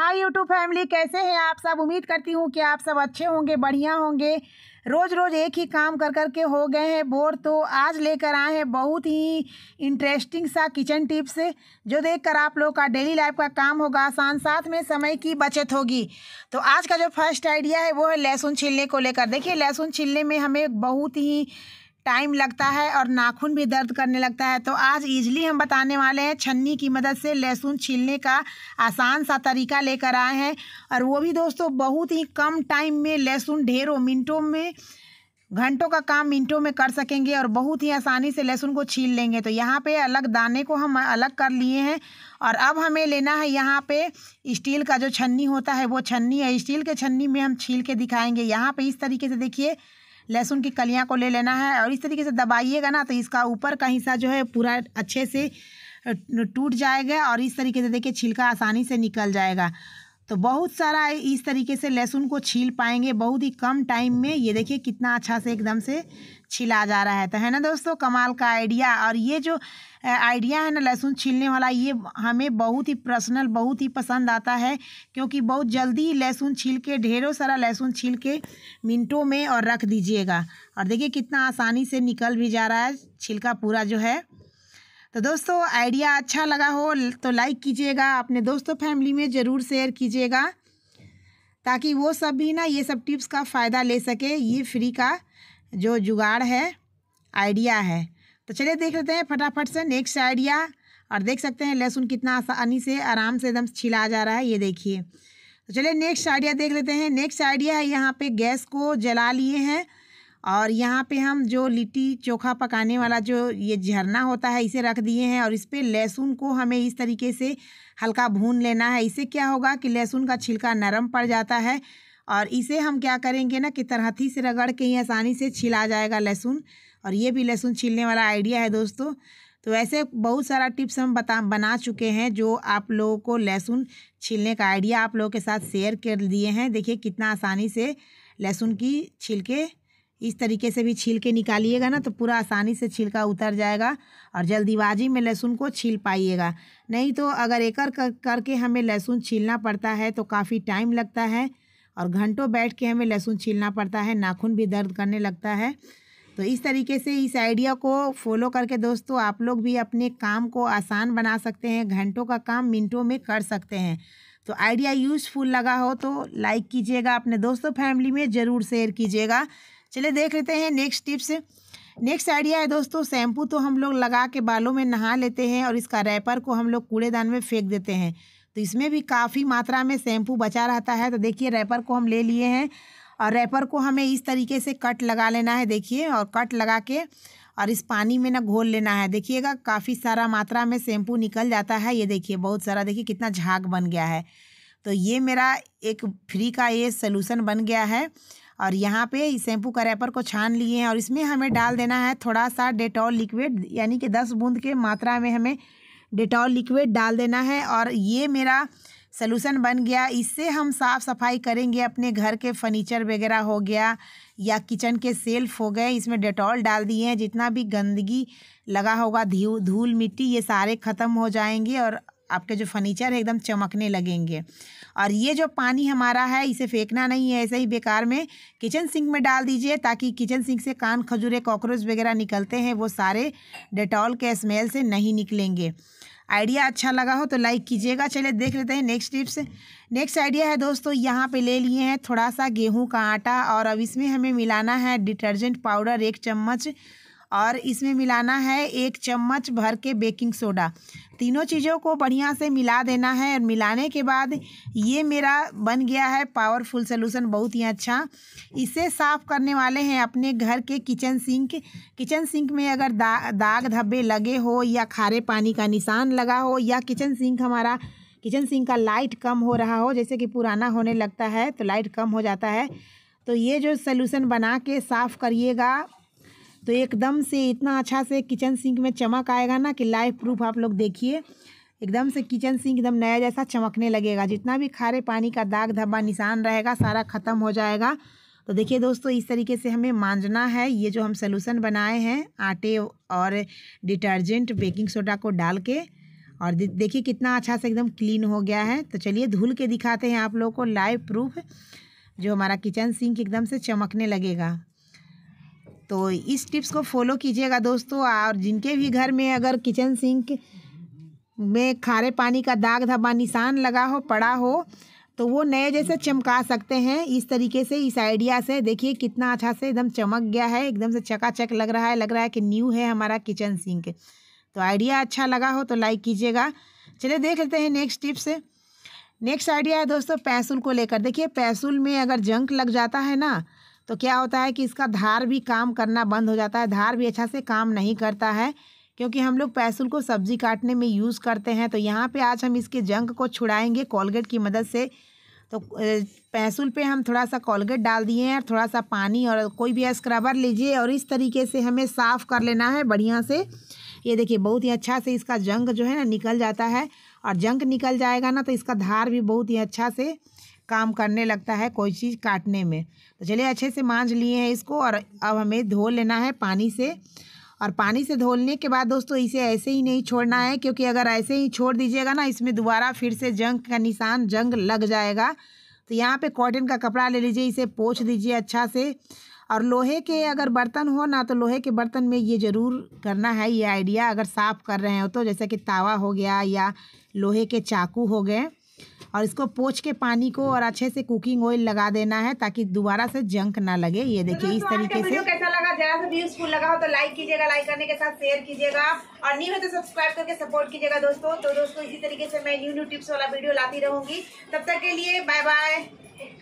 hi YouTube family कैसे हैं आप सब उम्मीद करती हूँ कि आप सब अच्छे होंगे बढ़िया होंगे रोज़ रोज़ एक ही काम कर कर के हो गए हैं बोर तो आज लेकर आए हैं बहुत ही इंटरेस्टिंग सा किचन टिप्स जो देखकर आप लोग का डेली लाइफ का काम होगा आसान साथ में समय की बचत होगी तो आज का जो फर्स्ट आइडिया है वो है लहसुन छिलने को लेकर देखिए लहसुन छिलने में हमें बहुत ही टाइम लगता है और नाखून भी दर्द करने लगता है तो आज इजली हम बताने वाले हैं छन्नी की मदद से लहसुन छीलने का आसान सा तरीका लेकर आए हैं और वो भी दोस्तों बहुत ही कम टाइम में लहसुन ढेरों मिनटों में घंटों का काम मिनटों में कर सकेंगे और बहुत ही आसानी से लहसुन को छील लेंगे तो यहाँ पे अलग दाने को हम अलग कर लिए हैं और अब हमें लेना है यहाँ पे स्टील का जो छन्नी होता है वो छन्नी है स्टील के छन्नी में हम छील के दिखाएंगे यहाँ पे इस तरीके से देखिए लहसुन की कलियाँ को ले लेना है और इस तरीके से दबाइएगा ना तो इसका ऊपर का हिस्सा जो है पूरा अच्छे से टूट जाएगा और इस तरीके से देखिए छिलका आसानी से निकल जाएगा तो बहुत सारा इस तरीके से लहसुन को छील पाएंगे बहुत ही कम टाइम में ये देखिए कितना अच्छा से एकदम से छिला जा रहा है तो है ना दोस्तों कमाल का आइडिया और ये जो आइडिया है ना लहसुन छीलने वाला ये हमें बहुत ही पर्सनल बहुत ही पसंद आता है क्योंकि बहुत जल्दी लहसुन छील के ढेरों सारा लहसुन छील के मिनटों में और रख दीजिएगा और देखिए कितना आसानी से निकल भी जा रहा है छिलका पूरा जो है तो दोस्तों आइडिया अच्छा लगा हो तो लाइक कीजिएगा अपने दोस्तों फैमिली में ज़रूर शेयर कीजिएगा ताकि वो सब भी ना ये सब टिप्स का फ़ायदा ले सके ये फ्री का जो जुगाड़ है आइडिया है तो चलिए देख लेते हैं फटाफट से नेक्स्ट आइडिया और देख सकते हैं लहसुन कितना आसानी से आराम से एकदम छिला जा रहा है ये देखिए तो चलिए नेक्स्ट आइडिया देख लेते हैं नेक्स्ट आइडिया है यहाँ पे गैस को जला लिए हैं और यहाँ पे हम जो लिट्टी चोखा पकाने वाला जो ये झरना होता है इसे रख दिए हैं और इस पर लहसुन को हमें इस तरीके से हल्का भून लेना है इसे क्या होगा कि लहसुन का छिलका नरम पड़ जाता है और इसे हम क्या करेंगे ना कि तरहती से रगड़ के ही आसानी से छिला जाएगा लहसुन और ये भी लहसुन छिलने वाला आइडिया है दोस्तों तो ऐसे बहुत सारा टिप्स हम बता बना चुके हैं जो आप लोगों को लहसुन छीलने का आइडिया आप लोगों के साथ शेयर कर दिए हैं देखिए कितना आसानी से लहसुन की छिलके इस तरीके से भी छील के निकालिएगा ना तो पूरा आसानी से छिलका उतर जाएगा और जल्दीबाजी में लहसुन को छील पाइएगा नहीं तो अगर एक कर करके हमें लहसुन छीलना पड़ता है तो काफ़ी टाइम लगता है और घंटों बैठ के हमें लहसुन छीलना पड़ता है नाखून भी दर्द करने लगता है तो इस तरीके से इस आइडिया को फॉलो करके दोस्तों आप लोग भी अपने काम को आसान बना सकते हैं घंटों का काम मिनटों में कर सकते हैं तो आइडिया यूज़फुल लगा हो तो लाइक कीजिएगा अपने दोस्तों फैमिली में ज़रूर शेयर कीजिएगा चलिए देख लेते हैं नेक्स्ट टिप्स नेक्स्ट आइडिया है दोस्तों शैम्पू तो हम लोग लगा के बालों में नहा लेते हैं और इसका रैपर को हम लोग कूड़ेदान में फेंक देते हैं तो इसमें भी काफ़ी मात्रा में शैम्पू बचा रहता है तो देखिए रैपर को हम ले लिए हैं और रैपर को हमें इस तरीके से कट लगा लेना है देखिए और कट लगा के और इस पानी में ना घोल लेना है देखिएगा काफ़ी सारा मात्रा में शैम्पू निकल जाता है ये देखिए बहुत सारा देखिए कितना झाग बन गया है तो ये मेरा एक फ्री का ये सोलूसन बन गया है और यहाँ पे इस शैम्पू का रैपर को छान लिए हैं और इसमें हमें डाल देना है थोड़ा सा डेटॉल लिक्विड यानी कि दस बूंद के मात्रा में हमें डेटॉल लिक्विड डाल देना है और ये मेरा सलूशन बन गया इससे हम साफ़ सफाई करेंगे अपने घर के फर्नीचर वगैरह हो गया या किचन के सेल्फ हो गए इसमें डेटॉल डाल दिए हैं जितना भी गंदगी लगा होगा धूल मिट्टी ये सारे ख़त्म हो जाएंगे और आपके जो फर्नीचर है एकदम चमकने लगेंगे और ये जो पानी हमारा है इसे फेंकना नहीं है ऐसे ही बेकार में किचन सिंक में डाल दीजिए ताकि किचन सिंक से कान खजूरे कॉकरोच वगैरह निकलते हैं वो सारे डेटॉल के स्मेल से नहीं निकलेंगे आइडिया अच्छा लगा हो तो लाइक कीजिएगा चलिए देख लेते हैं नेक्स्ट टिप्स नेक्स्ट आइडिया है दोस्तों यहाँ पे ले लिए हैं थोड़ा सा गेहूं का आटा और अब इसमें हमें मिलाना है डिटर्जेंट पाउडर एक चम्मच और इसमें मिलाना है एक चम्मच भर के बेकिंग सोडा तीनों चीज़ों को बढ़िया से मिला देना है और मिलाने के बाद ये मेरा बन गया है पावरफुल सोलूसन बहुत ही अच्छा इसे साफ़ करने वाले हैं अपने घर के किचन सिंक किचन सिंक में अगर दा, दाग धब्बे लगे हो या खारे पानी का निशान लगा हो या किचन सिंक हमारा किचन सिंक का लाइट कम हो रहा हो जैसे कि पुराना होने लगता है तो लाइट कम हो जाता है तो ये जो सोलूसन बना के साफ़ करिएगा तो एकदम से इतना अच्छा से किचन सिंक में चमक आएगा ना कि लाइव प्रूफ आप लोग देखिए एकदम से किचन सिंक एकदम नया जैसा चमकने लगेगा जितना भी खारे पानी का दाग धब्बा निशान रहेगा सारा ख़त्म हो जाएगा तो देखिए दोस्तों इस तरीके से हमें मांझना है ये जो हम सोलूसन बनाए हैं आटे और डिटर्जेंट बेकिंग सोडा को डाल के और देखिए कितना अच्छा से एकदम क्लीन हो गया है तो चलिए धुल के दिखाते हैं आप लोगों को लाइव प्रूफ जो हमारा किचन सिंक एकदम से चमकने लगेगा तो इस टिप्स को फॉलो कीजिएगा दोस्तों और जिनके भी घर में अगर किचन सिंक में खारे पानी का दाग धब्बा निशान लगा हो पड़ा हो तो वो नए जैसे चमका सकते हैं इस तरीके से इस आइडिया से देखिए कितना अच्छा से एकदम चमक गया है एकदम से चकाचक लग रहा है लग रहा है कि न्यू है हमारा किचन सिंक तो आइडिया अच्छा लगा हो तो लाइक कीजिएगा चलिए देख लेते हैं नेक्स्ट टिप्स नेक्स्ट आइडिया है दोस्तों पैसुल को लेकर देखिए पैसुल में अगर जंक लग जाता है ना तो क्या होता है कि इसका धार भी काम करना बंद हो जाता है धार भी अच्छा से काम नहीं करता है क्योंकि हम लोग पैसुल को सब्जी काटने में यूज़ करते हैं तो यहाँ पे आज हम इसके जंग को छुड़ाएंगे कॉलगेट की मदद से तो पैसुल पे हम थोड़ा सा कॉलगेट डाल दिए हैं और थोड़ा सा पानी और कोई भी स्क्रबर लीजिए और इस तरीके से हमें साफ़ कर लेना है बढ़िया से ये देखिए बहुत ही अच्छा से इसका जंग जो है ना निकल जाता है और जंग निकल जाएगा ना तो इसका धार भी बहुत ही अच्छा से काम करने लगता है कोई चीज़ काटने में तो चलिए अच्छे से मांझ लिए हैं इसको और अब हमें धो लेना है पानी से और पानी से धोने के बाद दोस्तों इसे ऐसे ही नहीं छोड़ना है क्योंकि अगर ऐसे ही छोड़ दीजिएगा ना इसमें दोबारा फिर से जंग का निशान जंग लग जाएगा तो यहाँ पे कॉटन का कपड़ा ले लीजिए इसे पोछ दीजिए अच्छा से और लोहे के अगर बर्तन हो ना तो लोहे के बर्तन में ये ज़रूर करना है ये आइडिया अगर साफ़ कर रहे हो तो जैसे कि तावा हो गया या लोहे के चाकू हो गए और इसको पोछ के पानी को और अच्छे से कुकिंग ऑयल लगा देना है ताकि दोबारा से जंक ना लगे ये तो देखिए इस तरीके से कैसा लगा जरा सा भी यूजफुल लगा हो तो लाइक कीजिएगा लाइक करने के साथ शेयर कीजिएगा और न्यू है तो सब्सक्राइब करके सपोर्ट कीजिएगा दोस्तों तो दोस्तों इसी तरीके से मैं न्यू न्यू टिप्स वाला वीडियो लाती रहूंगी तब तक के लिए बाय बाय